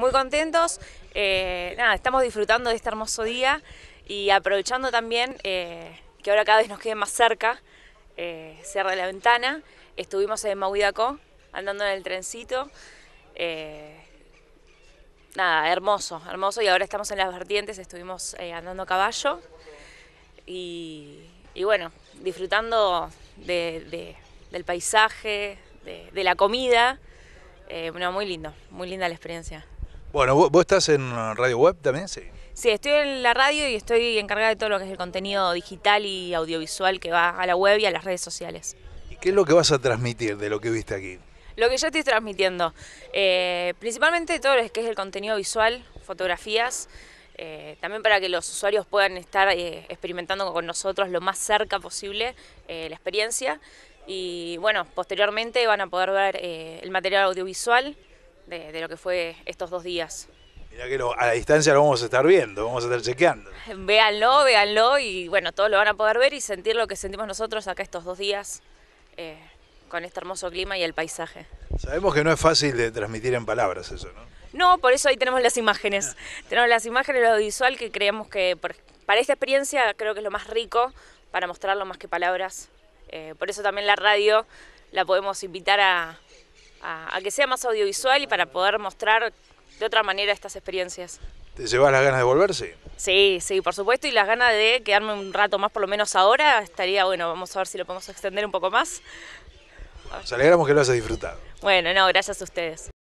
muy contentos. Eh, nada, estamos disfrutando de este hermoso día y aprovechando también eh, que ahora cada vez nos quede más cerca, eh, cierra la ventana. Estuvimos en Mauidacó, andando en el trencito. Eh, nada, hermoso, hermoso. Y ahora estamos en las vertientes, estuvimos andando a caballo. Y, bueno, disfrutando de, del paisaje, de, la comida. muy lindo, muy linda la experiencia. Bueno, ¿vos, estás en Radio Web también? Sí. Sí, estoy en la radio y estoy encargada de todo lo que es el contenido digital y audiovisual que va a la web y a las redes sociales. ¿Y qué es lo que vas a transmitir de lo que viste aquí? Lo que yo estoy transmitiendo, eh, principalmente todo lo que es el contenido visual, fotografías, eh, también para que los usuarios puedan estar eh, experimentando con nosotros lo más cerca posible la experiencia. Y bueno, posteriormente van a poder ver el material audiovisual de, lo que fue estos dos días. Mirá que a la distancia lo vamos a estar viendo, vamos a estar chequeando. Véanlo, véanlo y bueno, todos lo van a poder ver y sentir lo que sentimos nosotros acá estos dos días eh, con este hermoso clima y el paisaje. Sabemos que no es fácil de transmitir en palabras eso, ¿no? No, por eso ahí tenemos las imágenes. tenemos las imágenes, lo visual que creemos que para esta experiencia creo que es lo más rico para mostrarlo más que palabras. Eh, por eso también la radio la podemos invitar a, a, que sea más audiovisual y para poder mostrar de otra manera estas experiencias. ¿Te llevas las ganas de volverse? Sí. Sí, sí, por supuesto, y las ganas de quedarme un rato más, por lo menos ahora, estaría bueno, vamos a ver si lo podemos extender un poco más. Nos alegramos que lo hayas disfrutado. Bueno, no, gracias a ustedes.